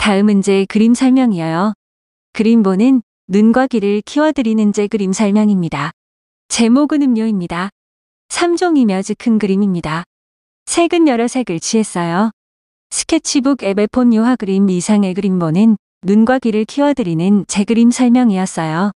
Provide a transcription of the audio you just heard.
다음은 제 그림 설명이에요. 그림보는 눈과 귀를 키워드리는 제 그림 설명입니다. 제목은 음료입니다. 3종이며 즉 큰 그림입니다. 색은 여러 색을 취했어요. 스케치북 에베폰 유화 그림 이상의 그림보는 눈과 귀를 키워드리는 제 그림 설명이었어요.